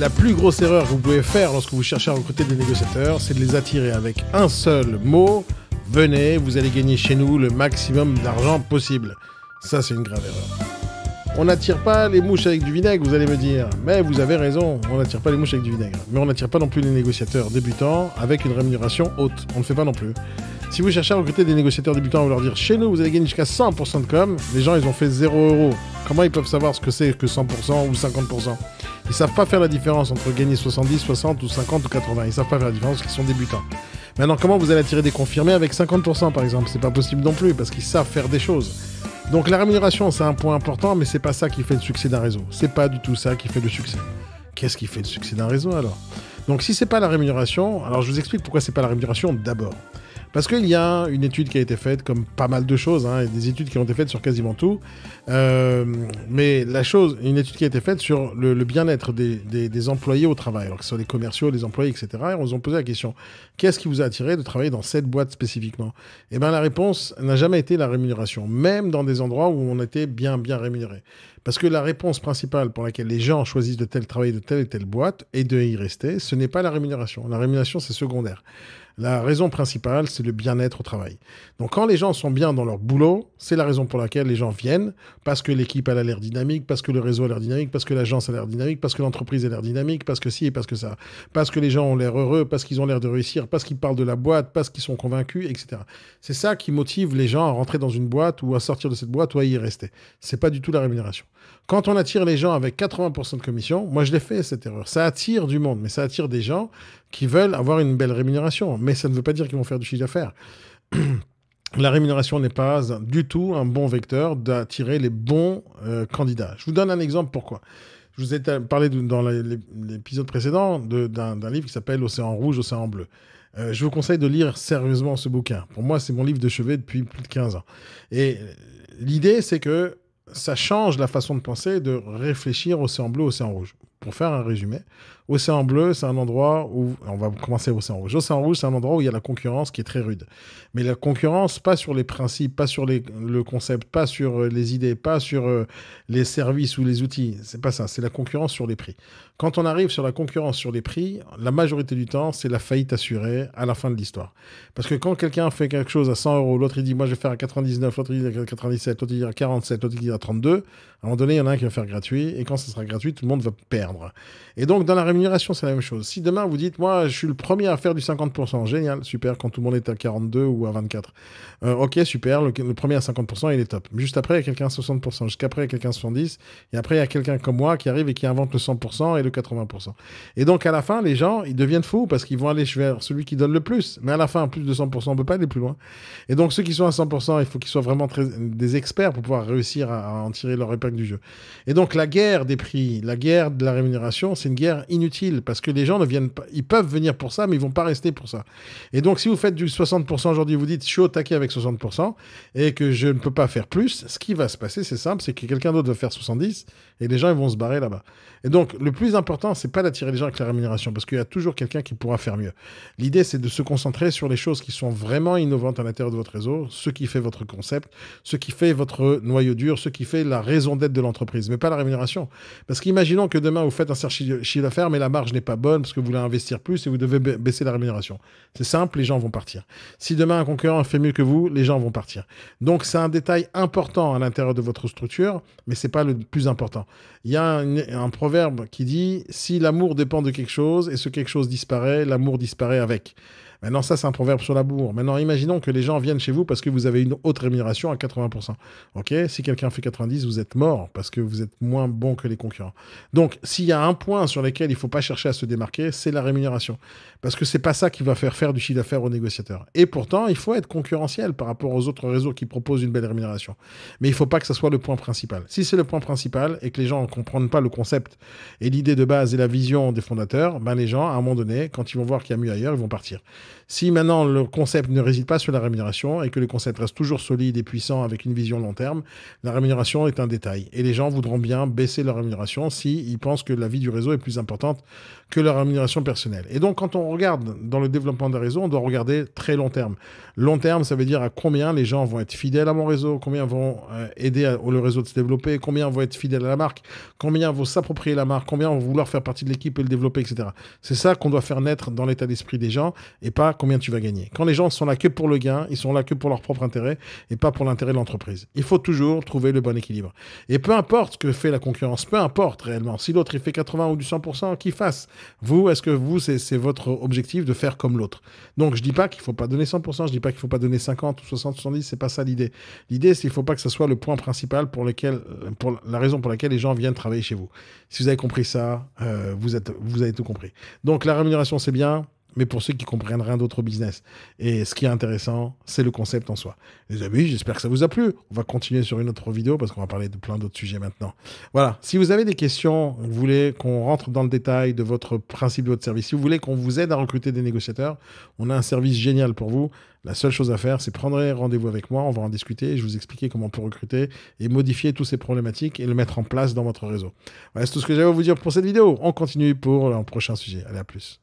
la plus grosse erreur que vous pouvez faire lorsque vous cherchez à recruter des négociateurs, c'est de les attirer avec un seul mot. Venez, vous allez gagner chez nous le maximum d'argent possible. Ça, c'est une grave erreur. On n'attire pas les mouches avec du vinaigre, vous allez me dire. Mais vous avez raison, on n'attire pas les mouches avec du vinaigre. Mais on n'attire pas non plus les négociateurs débutants avec une rémunération haute. On ne fait pas non plus. Si vous cherchez à recruter des négociateurs débutants, vous leur dire chez nous, vous allez gagner jusqu'à 100% de com. Les gens, ils ont fait 0€. Comment ils peuvent savoir ce que c'est que 100% ou 50% Ils savent pas faire la différence entre gagner 70, 60 ou 50 ou 80. Ils savent pas faire la différence parce qu'ils sont débutants. Maintenant, comment vous allez attirer des confirmés avec 50% par exemple C'est pas possible non plus parce qu'ils savent faire des choses. Donc la rémunération, c'est un point important, mais c'est pas ça qui fait le succès d'un réseau. C'est pas du tout ça qui fait le succès. Qu'est-ce qui fait le succès d'un réseau alors Donc si c'est pas la rémunération, alors je vous explique pourquoi c'est pas la rémunération d'abord. Parce qu'il y a une étude qui a été faite, comme pas mal de choses, hein, des études qui ont été faites sur quasiment tout. Euh, mais la chose, une étude qui a été faite sur le, bien-être des, employés au travail, alors que ce soit les commerciaux, les employés, etc. Et on nous a posé la question qu'est-ce qui vous a attiré de travailler dans cette boîte spécifiquement Eh bien, la réponse n'a jamais été la rémunération, même dans des endroits où on était bien, bien rémunéré. Parce que la réponse principale pour laquelle les gens choisissent de tel travail, de telle et telle boîte, et de y rester, ce n'est pas la rémunération. La rémunération, c'est secondaire. La raison principale, c'est le bien-être au travail. Donc quand les gens sont bien dans leur boulot, c'est la raison pour laquelle les gens viennent, parce que l'équipe a l'air dynamique, parce que le réseau a l'air dynamique, parce que l'agence a l'air dynamique, parce que l'entreprise a l'air dynamique, parce que si et parce que ça, parce que les gens ont l'air heureux, parce qu'ils ont l'air de réussir, parce qu'ils parlent de la boîte, parce qu'ils sont convaincus, etc. C'est ça qui motive les gens à rentrer dans une boîte ou à sortir de cette boîte ou à y rester. C'est pas du tout la rémunération. Quand on attire les gens avec 80% de commission, moi je l'ai fait cette erreur, ça attire du monde, mais ça attire des gens qui veulent avoir une belle rémunération. Mais ça ne veut pas dire qu'ils vont faire du chiffre d'affaires. la rémunération n'est pas du tout un bon vecteur d'attirer les bons euh, candidats. Je vous donne un exemple pourquoi. Je vous ai parlé dans l'épisode précédent d'un livre qui s'appelle Océan rouge, Océan bleu. Euh, je vous conseille de lire sérieusement ce bouquin. Pour moi, c'est mon livre de chevet depuis plus de 15 ans. Et euh, l'idée, c'est que ça change la façon de penser, de réfléchir au bleu, au rouge. Pour faire un résumé, Océan Bleu, c'est un endroit où. On va commencer Océan Rouge. Océan Rouge, c'est un endroit où il y a la concurrence qui est très rude. Mais la concurrence, pas sur les principes, pas sur les, le concept, pas sur euh, les idées, pas sur euh, les services ou les outils. C'est pas ça. C'est la concurrence sur les prix. Quand on arrive sur la concurrence sur les prix, la majorité du temps, c'est la faillite assurée à la fin de l'histoire. Parce que quand quelqu'un fait quelque chose à 100 euros, l'autre il dit moi je vais faire à 99, l'autre il dit à 97, l'autre il dit à 47, l'autre il dit à 32, à un moment donné, il y en a un qui va faire gratuit. Et quand ce sera gratuit, tout le monde va perdre. Et donc, dans la rémunération, c'est la même chose. Si demain vous dites, moi, je suis le premier à faire du 50%, génial, super, quand tout le monde est à 42 ou à 24. Euh, ok, super, le, premier à 50%, il est top. Juste après, il y a quelqu'un à 60%, jusqu'après, il y a quelqu'un à 70%, et après, il y a quelqu'un comme moi qui arrive et qui invente le 100% et le 80%. Et donc, à la fin, les gens, ils deviennent fous parce qu'ils vont aller vers celui qui donne le plus. Mais à la fin, plus de 100%, on ne peut pas aller plus loin. Et donc, ceux qui sont à 100%, il faut qu'ils soient vraiment très, des experts pour pouvoir réussir à, en tirer leur épingle du jeu. Et donc, la guerre des prix, la guerre de la rémunération, c'est une guerre inutile parce que les gens ne viennent pas. Ils peuvent venir pour ça, mais ils vont pas rester pour ça. Et donc, si vous faites du 60% aujourd'hui, vous dites je suis au taquet avec 60% et que je ne peux pas faire plus, ce qui va se passer, c'est simple, c'est que quelqu'un d'autre va faire 70 et les gens ils vont se barrer là-bas. Et donc, le plus important, c'est pas d'attirer les gens avec la rémunération parce qu'il y a toujours quelqu'un qui pourra faire mieux. L'idée, c'est de se concentrer sur les choses qui sont vraiment innovantes à l'intérieur de votre réseau, ce qui fait votre concept, ce qui fait votre noyau dur, ce qui fait la raison d'être de l'entreprise, mais pas la rémunération. Parce qu'imaginons que demain vous faites un certain chiffre d'affaires, mais la marge n'est pas bonne parce que vous voulez investir plus et vous devez baisser la rémunération. C'est simple, les gens vont partir. Si demain un concurrent fait mieux que vous, les gens vont partir. Donc c'est un détail important à l'intérieur de votre structure, mais n'est pas le plus important. Il y a un, un proverbe qui dit si l'amour dépend de quelque chose et ce quelque chose disparaît, l'amour disparaît avec. Maintenant, ça, c'est un proverbe sur la bourre. Maintenant, imaginons que les gens viennent chez vous parce que vous avez une haute rémunération à 80%. Ok Si quelqu'un fait 90, vous êtes mort parce que vous êtes moins bon que les concurrents. Donc, s'il y a un point sur lequel il ne faut pas chercher à se démarquer, c'est la rémunération. Parce que c'est pas ça qui va faire faire du chiffre d'affaires aux négociateurs. Et pourtant, il faut être concurrentiel par rapport aux autres réseaux qui proposent une belle rémunération. Mais il ne faut pas que ça soit le point principal. Si c'est le point principal et que les gens ne comprennent pas le concept et l'idée de base et la vision des fondateurs, ben les gens, à un moment donné, quand ils vont voir qu'il y a mieux ailleurs, ils vont partir. Si maintenant le concept ne réside pas sur la rémunération et que le concept reste toujours solide et puissant avec une vision long terme, la rémunération est un détail. Et les gens voudront bien baisser leur rémunération s'ils pensent que la vie du réseau est plus importante que leur rémunération personnelle. Et donc quand on regarde dans le développement des réseaux, on doit regarder très long terme. Long terme, ça veut dire à combien les gens vont être fidèles à mon réseau, combien vont euh, aider le réseau de se développer, combien vont être fidèles à la marque, combien vont s'approprier la marque, combien vont vouloir faire partie de l'équipe et le développer, etc. C'est ça qu'on doit faire naître dans l'état d'esprit des gens et pas combien tu vas gagner. Quand les gens sont là que pour le gain, ils sont là que pour leur propre intérêt et pas pour l'intérêt de l'entreprise. Il faut toujours trouver le bon équilibre. Et peu importe ce que fait la concurrence, peu importe réellement, si l'autre il fait 80 ou du 100%, qu'il fasse. Vous, est-ce que vous, c'est votre objectif de faire comme l'autre Donc je dis pas qu'il faut pas donner 100%, je dis pas qu'il faut pas donner 50 ou 60, 70, c'est pas ça l'idée. L'idée, c'est qu'il faut pas que ce soit le point principal pour lequel, euh, pour la raison pour laquelle les gens viennent travailler chez vous. Si vous avez compris ça, euh, vous, êtes, vous avez tout compris. Donc la rémunération, c'est bien mais pour ceux qui comprennent rien d'autre au business. Et ce qui est intéressant, c'est le concept en soi. Les amis, j'espère que ça vous a plu. On va continuer sur une autre vidéo parce qu'on va parler de plein d'autres sujets maintenant. Voilà. Si vous avez des questions, vous voulez qu'on rentre dans le détail de votre principe de votre service, si vous voulez qu'on vous aide à recruter des négociateurs, on a un service génial pour vous. La seule chose à faire, c'est prendre rendez-vous avec moi. On va en discuter. Et je vais vous expliquer comment on peut recruter et modifier toutes ces problématiques et le mettre en place dans votre réseau. Voilà, c'est tout ce que j'avais à vous dire pour cette vidéo. On continue pour un prochain sujet. Allez, à plus.